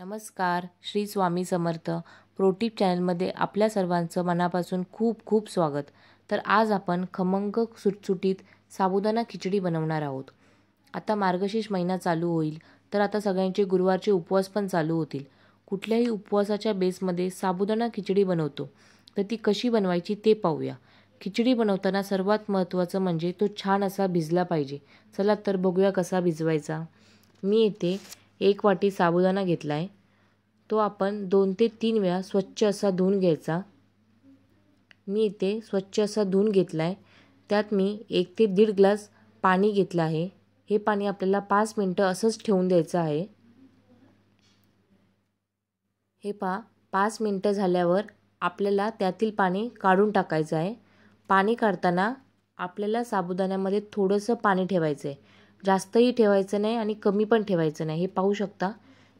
नमस्कार श्री स्वामी समर्थ प्रोटीप चॅनलमध्ये आपल्या सर्वांचं मनापासून खूप खूप स्वागत तर आज आपण खमंग सुटसुटीत साबुदाणा खिचडी बनवणार आहोत आता मार्गशीर्ष महिना चालू होईल तर आता सगळ्यांचे गुरुवारचे उपवास पण चालू होतील कुठल्याही उपवासाच्या बेसमध्ये साबुदाणा खिचडी बनवतो तर ती कशी बनवायची ते पाहूया खिचडी बनवताना सर्वात महत्त्वाचं म्हणजे तो छान असा भिजला पाहिजे चला तर बघूया कसा भिजवायचा मी येथे एक वाटी साबुदाणा घेतला आहे तो आपण दोन ते तीन वेळा स्वच्छ असा धुऊन घ्यायचा मी इथे स्वच्छ असा धुवून घेतला आहे त्यात मी एक ते दीड ग्लास पाणी घेतलं आहे हे पाणी आपल्याला पाच मिनटं असंच ठेवून द्यायचं आहे हे पा पाच मिनटं झाल्यावर आपल्याला त्यातील पाणी काढून टाकायचं आहे पाणी काढताना आपल्याला साबुदाण्यामध्ये थोडंसं पाणी ठेवायचं आहे जास्तही ठेवायचं नाही आणि कमी पण ठेवायचं नाही हे पाहू शकता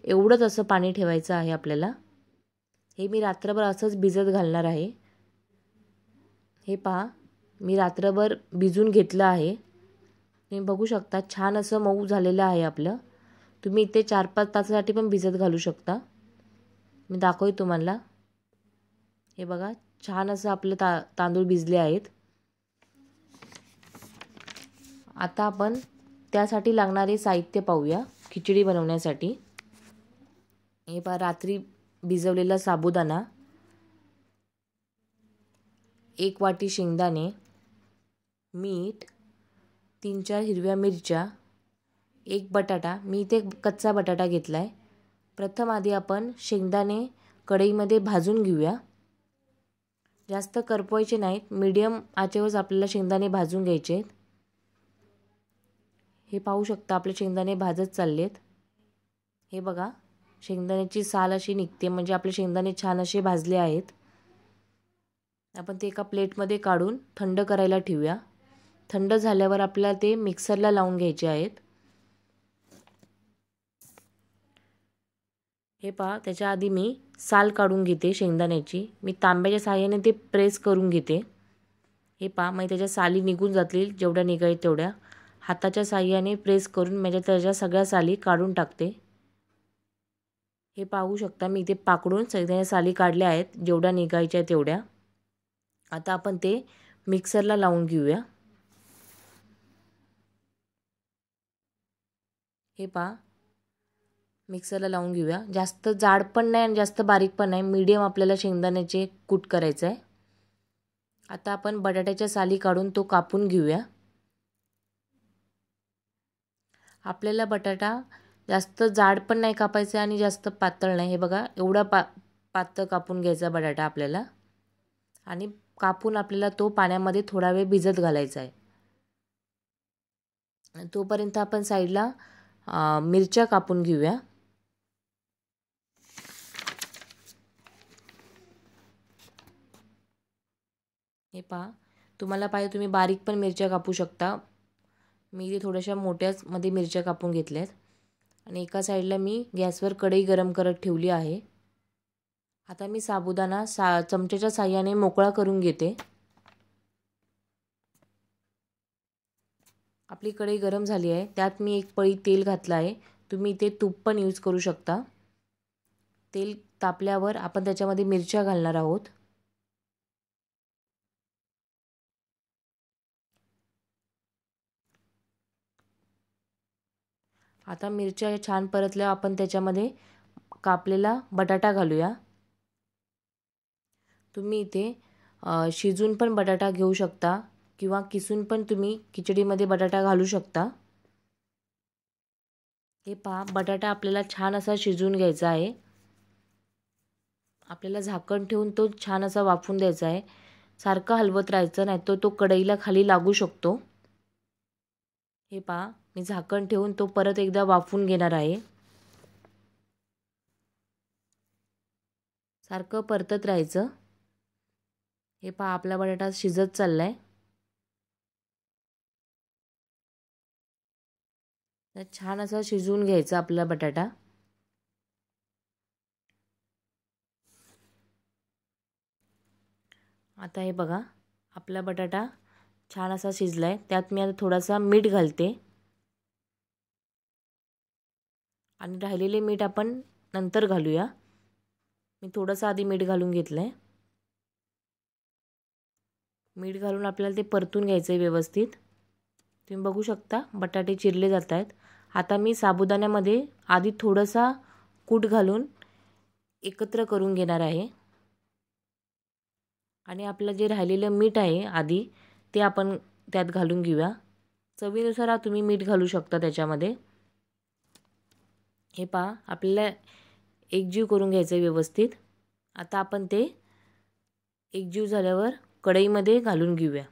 एवढंच असं पाणी ठेवायचं आहे आपल्याला हे मी रात्रभर असंच भिजत घालणार आहे हे पहा मी रात्रभर भिजून घेतलं आहे तुम्ही बघू शकता छान असं मऊ झालेलं आहे आपलं तुम्ही इथे चार पाच तासासाठी पण भिजत घालू शकता मी दाखवू तुम्हाला हे बघा छान असं आपलं ता तांदूळ भिजले आहेत आता आपण त्यासाठी लागणारे साहित्य पाहूया खिचडी बनवण्यासाठी हे पहा रात्री भिजवलेला साबुदाणा एक वाटी शेंगदाणे मीठ तीन चार हिरव्या मिरच्या एक बटाटा मी इथे कच्चा बटाटा घेतला आहे प्रथम आधी आपण शेंगदाणे कढईमध्ये भाजून घेऊया जास्त करपवायचे नाहीत मीडियम आचेवरच आपल्याला शेंगदाणे भाजून घ्यायचे आहेत हे पाहू शकता आपले शेंगदाणे भाजत चाललेत हे बघा शेंगदाण्याची साल अशी निघते म्हणजे आपले शेंगदाणे छान असे भाजले आहेत आपण ते एका प्लेटमध्ये काढून थंड करायला ठेवूया थंड झाल्यावर आपल्याला ते मिक्सरला लावून घ्यायचे आहेत हे पहा त्याच्या आधी मी साल काढून घेते शेंगदाण्याची मी तांब्याच्या सहाय्याने ते प्रेस करून घेते हे पहा मग त्याच्या साली निघून जातील जेवढ्या निघाय तेवढ्या हाताच्या साह्याने प्रेस करून माझ्या त्याच्या सगळ्या साली काढून टाकते हे पाहू शकता मी इथे पाकडून सगळ्या साली काढल्या आहेत जेवढ्या निघायच्या तेवढ्या आता आपण ते मिक्सरला लावून घेऊया हे पा मिक्सरला लावून घेऊया जास्त जाड पण नाही आणि जास्त बारीक पण नाही मीडियम आपल्याला शेंगदाण्याचे कूट करायचं आहे आता आपण बटाट्याच्या साली काढून तो कापून घेऊया आपल्याला बटाटा जास्त जाड पण नाही कापायचं आणि जास्त पातळ नाही हे बघा एवढा पा पातळ कापून घ्यायचा बटाटा आपल्याला आणि कापून आपल्याला तो पाण्यामध्ये थोडा वेळ भिजत घालायचा आहे तोपर्यंत आपण साईडला मिरच्या कापून घेऊया हे पहा तुम्हाला पाहिजे तुम्ही बारीक पण मिरच्या कापू शकता मी इथे थोड्याशा मोठ्याच मध्ये मिरच्या कापून घेतल्या आहेत आणि एका साईडला मी गॅसवर कढई गरम करत ठेवली आहे आता मी साबुदाणा सा चमच्याच्या साह्याने मोकळा करून घेते आपली कढई गरम झाली आहे त्यात मी एक पळी तेल घातलं आहे तुम्ही इथे तूप पण यूज करू शकता तेल तापल्यावर आपण त्याच्यामध्ये मिरच्या घालणार आहोत आता मिरच्या छान परतल्या आपण त्याच्यामध्ये कापलेला बटाटा घालूया तुम्ही इथे शिजून पण बटाटा घेऊ शकता किंवा किसून पण तुम्ही खिचडीमध्ये बटाटा घालू शकता हे पहा बटाटा आपल्याला छान असा शिजून घ्यायचा आहे आपल्याला झाकण ठेवून तो छान असा वाफून द्यायचा आहे सारखं हलवत राहायचं नाही तर तो, तो कढईला खाली लागू शकतो हे पहा मी झाकण ठेवून तो परत एकदा वाफून घेणार आहे सारखं परतत राहायचं हे पहा आपला बटाटा शिजत चालला आहे छान असा शिजवून घ्यायचा आपला बटाटा आता हे बघा आपला बटाटा छान असा शिजला आहे त्यात मी आता थोडासा मीठ घालते आणि राहिलेले मीठ आपण नंतर घालूया मी थोडंसं आधी मीठ घालून घेतलं आहे मीठ घालून आपल्याला ते परतून घ्यायचं आहे व्यवस्थित तुम्ही बघू शकता बटाटे चिरले जात आहेत आता मी साबुदाण्यामध्ये आधी थोडासा कूट घालून एकत्र करून घेणार आहे आणि आपलं जे राहिलेलं मीठ आहे आधी ते आपण त्यात घालून घेऊया चवीनुसार तुम्ही मीठ घालू शकता त्याच्यामध्ये हे पहा आपल्याला एकजीव करून घ्यायचं आहे व्यवस्थित आता आपण ते एकजीव झाल्यावर कढईमध्ये घालून घेऊया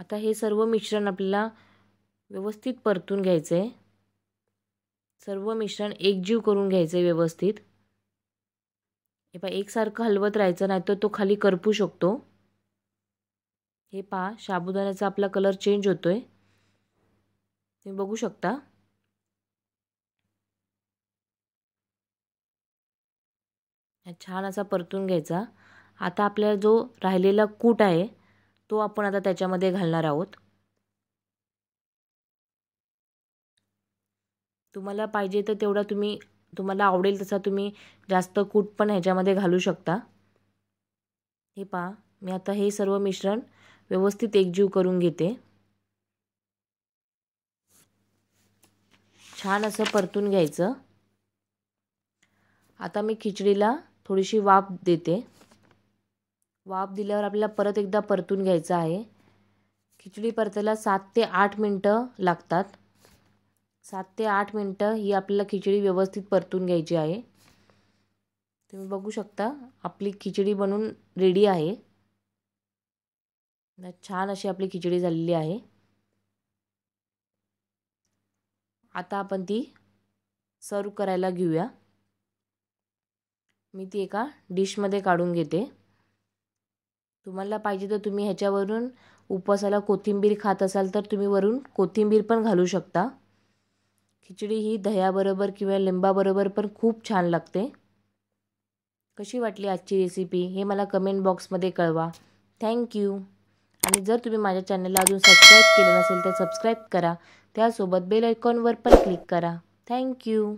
आता हे सर्व मिश्रण आपल्याला व्यवस्थित परतून घ्यायचं आहे सर्व मिश्रण एकजीव करून घ्यायचं आहे व्यवस्थित हे पहा एकसारखं हलवत राहायचं नाही तर तो खाली करपू शकतो हे पहा शाबुदाण्याचा आपला कलर चेंज होतोय तुम्ही बघू शकता छान असा परतून घ्यायचा आता आपल्याला जो राहिलेला कूट आहे तो आपण आता त्याच्यामध्ये घालणार आहोत तुम्हाला पाहिजे तर तेवढा तुम्ही तुम्हाला आवडेल तसा तुम्ही जास्त कूट पण ह्याच्यामध्ये घालू शकता हे पहा मी आता हे सर्व मिश्रण व्यवस्थित एकजीव करून घेते छान असं परतून घ्यायचं आता मी खिचडीला थोडीशी वाफ देते वाफ दिल्यावर आपल्याला परत एकदा परतून घ्यायचं आहे खिचडी परतायला सात ते आठ मिनटं लागतात सात ते आठ मिनटं ही आपल्याला खिचडी व्यवस्थित परतून घ्यायची आहे तुम्ही बघू शकता आपली खिचडी बनून रेडी आहे ना छान अशी आपली खिचडी झालेली आहे आता आपण ती सर्व करायला घेऊया मी ती एका डिशमध्ये काढून घेते तुम्हाला पाहिजे तर तुम्ही ह्याच्यावरून उपवासाला कोथिंबीर खात असाल तर तुम्ही वरून कोथिंबीर पण घालू शकता खिचडी ही दह्याबरोबर किंवा लिंबाबरोबर पण खूप छान लागते कशी वाटली आजची रेसिपी हे मला कमेंट बॉक्समध्ये कळवा थँक्यू आणि जर तुम्ही माझ्या चॅनलला अजून सबस्क्राईब केलं नसेल तर सबस्क्राईब करा त्यासोबत बेल आयकॉनवर पण क्लिक करा थँक्यू